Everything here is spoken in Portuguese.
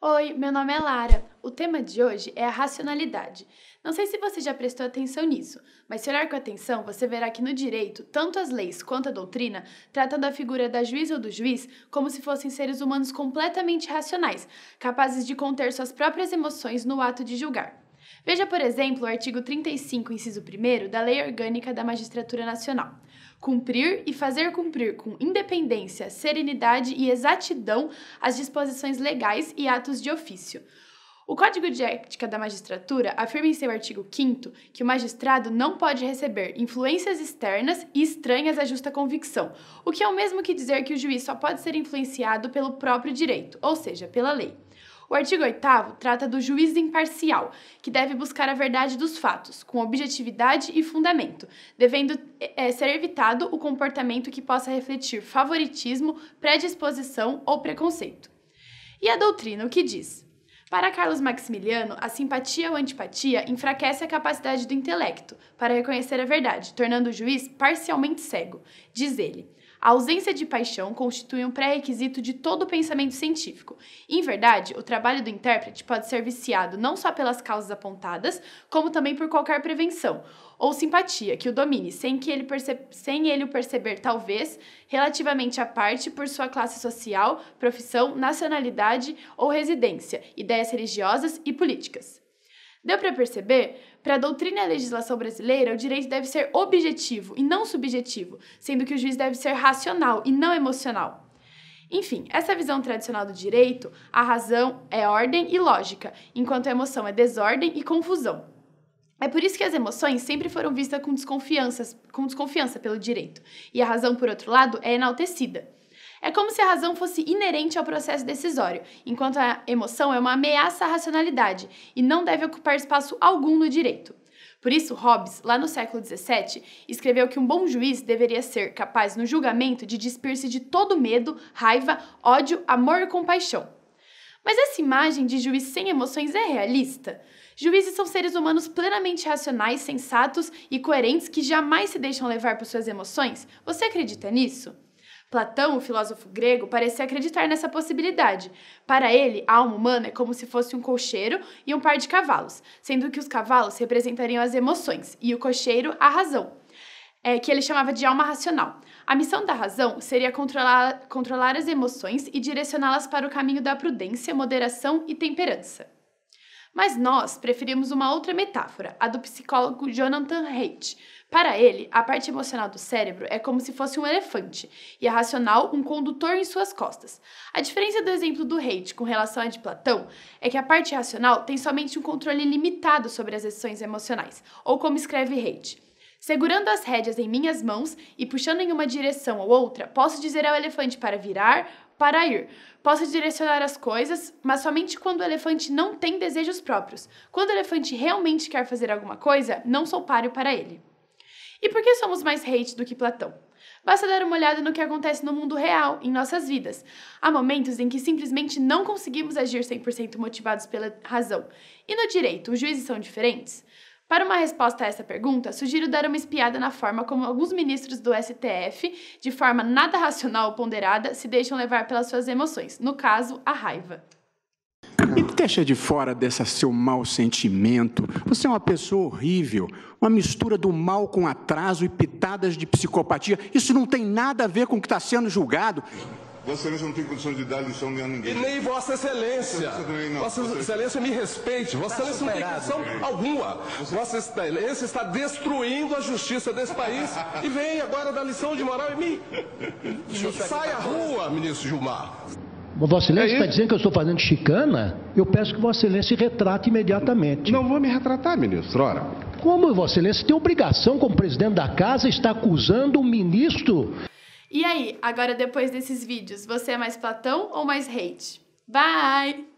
Oi, meu nome é Lara. O tema de hoje é a racionalidade. Não sei se você já prestou atenção nisso, mas se olhar com atenção, você verá que no direito, tanto as leis quanto a doutrina tratam da figura da juíza ou do juiz como se fossem seres humanos completamente racionais, capazes de conter suas próprias emoções no ato de julgar. Veja, por exemplo, o artigo 35, inciso 1 da Lei Orgânica da Magistratura Nacional cumprir e fazer cumprir com independência, serenidade e exatidão as disposições legais e atos de ofício. O Código de Ética da Magistratura afirma em seu artigo 5 que o magistrado não pode receber influências externas e estranhas à justa convicção, o que é o mesmo que dizer que o juiz só pode ser influenciado pelo próprio direito, ou seja, pela lei. O artigo 8 trata do juiz imparcial, que deve buscar a verdade dos fatos, com objetividade e fundamento, devendo é, ser evitado o comportamento que possa refletir favoritismo, predisposição ou preconceito. E a doutrina, o que diz? Para Carlos Maximiliano, a simpatia ou antipatia enfraquece a capacidade do intelecto para reconhecer a verdade, tornando o juiz parcialmente cego. Diz ele: a ausência de paixão constitui um pré-requisito de todo o pensamento científico. Em verdade, o trabalho do intérprete pode ser viciado não só pelas causas apontadas, como também por qualquer prevenção ou simpatia que o domine, sem, que ele sem ele o perceber, talvez, relativamente à parte por sua classe social, profissão, nacionalidade ou residência, ideias religiosas e políticas. Deu para perceber? Para a doutrina e a legislação brasileira, o direito deve ser objetivo e não subjetivo, sendo que o juiz deve ser racional e não emocional. Enfim, essa visão tradicional do direito, a razão é ordem e lógica, enquanto a emoção é desordem e confusão. É por isso que as emoções sempre foram vistas com com desconfiança pelo direito, e a razão, por outro lado, é enaltecida. É como se a razão fosse inerente ao processo decisório, enquanto a emoção é uma ameaça à racionalidade e não deve ocupar espaço algum no direito. Por isso, Hobbes, lá no século XVII, escreveu que um bom juiz deveria ser capaz, no julgamento, de despir-se de todo medo, raiva, ódio, amor e compaixão. Mas essa imagem de juiz sem emoções é realista? Juízes são seres humanos plenamente racionais, sensatos e coerentes que jamais se deixam levar por suas emoções? Você acredita nisso? Platão, o filósofo grego, parecia acreditar nessa possibilidade. Para ele, a alma humana é como se fosse um cocheiro e um par de cavalos, sendo que os cavalos representariam as emoções e o cocheiro a razão. É, que ele chamava de alma racional. A missão da razão seria controlar, controlar as emoções e direcioná-las para o caminho da prudência, moderação e temperança. Mas nós preferimos uma outra metáfora, a do psicólogo Jonathan Haidt. Para ele, a parte emocional do cérebro é como se fosse um elefante e a é racional um condutor em suas costas. A diferença do exemplo do Haidt com relação à de Platão é que a parte racional tem somente um controle limitado sobre as ações emocionais, ou como escreve Haidt. Segurando as rédeas em minhas mãos e puxando em uma direção ou outra, posso dizer ao elefante para virar para ir. Posso direcionar as coisas, mas somente quando o elefante não tem desejos próprios. Quando o elefante realmente quer fazer alguma coisa, não sou páreo para ele. E por que somos mais hate do que Platão? Basta dar uma olhada no que acontece no mundo real, em nossas vidas. Há momentos em que simplesmente não conseguimos agir 100% motivados pela razão. E no direito, os juízes são diferentes? Para uma resposta a essa pergunta, sugiro dar uma espiada na forma como alguns ministros do STF, de forma nada racional ou ponderada, se deixam levar pelas suas emoções, no caso, a raiva. Me deixa de fora desse seu mau sentimento. Você é uma pessoa horrível, uma mistura do mal com atraso e pitadas de psicopatia. Isso não tem nada a ver com o que está sendo julgado. Vossa Excelência não tem condições de dar lição nem a ninguém. E nem Vossa Excelência. Vossa Excelência me respeite. Vossa tá Excelência não tem condição alguma. Vossa Excelência está destruindo a justiça desse país e vem agora dar lição de moral em mim. Sai à rua, ministro Gilmar. Vossa Excelência está é dizendo que eu estou fazendo chicana? Eu peço que Vossa Excelência se retrate imediatamente. Não vou me retratar, ministro. Ora. Como Vossa Excelência tem obrigação, como presidente da casa, está acusando o ministro e aí, agora depois desses vídeos, você é mais Platão ou mais hate? Bye!